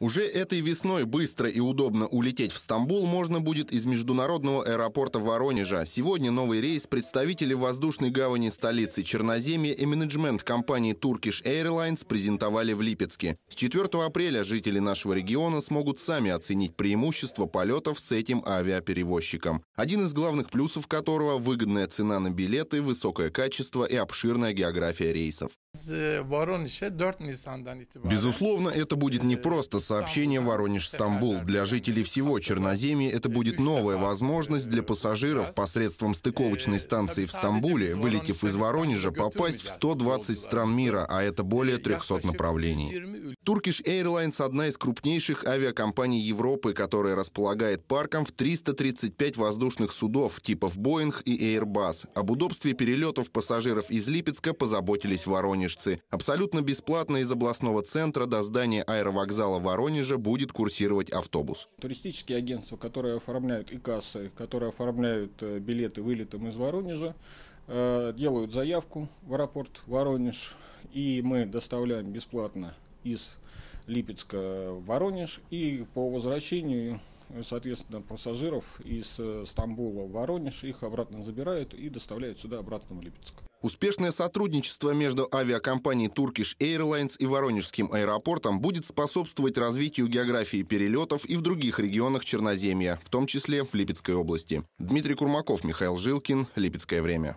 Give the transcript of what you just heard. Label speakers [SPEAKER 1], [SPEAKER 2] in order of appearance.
[SPEAKER 1] Уже этой весной быстро и удобно улететь в Стамбул можно будет из международного аэропорта Воронежа. Сегодня новый рейс представители воздушной гавани столицы Черноземья и менеджмент компании Turkish Airlines презентовали в Липецке. С 4 апреля жители нашего региона смогут сами оценить преимущества полетов с этим авиаперевозчиком. Один из главных плюсов которого – выгодная цена на билеты, высокое качество и обширная география рейсов. Э, Безусловно, это будет не э, просто сообщение Воронеж-Стамбул. Для жителей всего Черноземья это будет новая возможность для э, пассажиров посредством стыковочной станции в Стамбуле, вылетев из Воронежа, попасть в 120 стран мира, а это более 300 направлений. Turkish Airlines – одна из крупнейших авиакомпаний Европы, которая располагает парком в 335 воздушных судов типов Boeing и Airbus. Об удобстве перелетов пассажиров из Липецка позаботились в Воронеже. Воронежцы. Абсолютно бесплатно из областного центра до здания аэровокзала Воронежа будет курсировать автобус.
[SPEAKER 2] Туристические агентства, которые оформляют и кассы, которые оформляют э, билеты вылетом из Воронежа, э, делают заявку в аэропорт Воронеж, и мы доставляем бесплатно из Липецка в Воронеж, и по возвращению Э, соответственно, пассажиров из э, Стамбула в Воронеж, их обратно забирают и доставляют сюда, обратно в Липецк.
[SPEAKER 1] Успешное сотрудничество между авиакомпанией Turkish Airlines и Воронежским аэропортом будет способствовать развитию географии перелетов и в других регионах Черноземья, в том числе в Липецкой области. Дмитрий Курмаков, Михаил Жилкин, Липецкое время.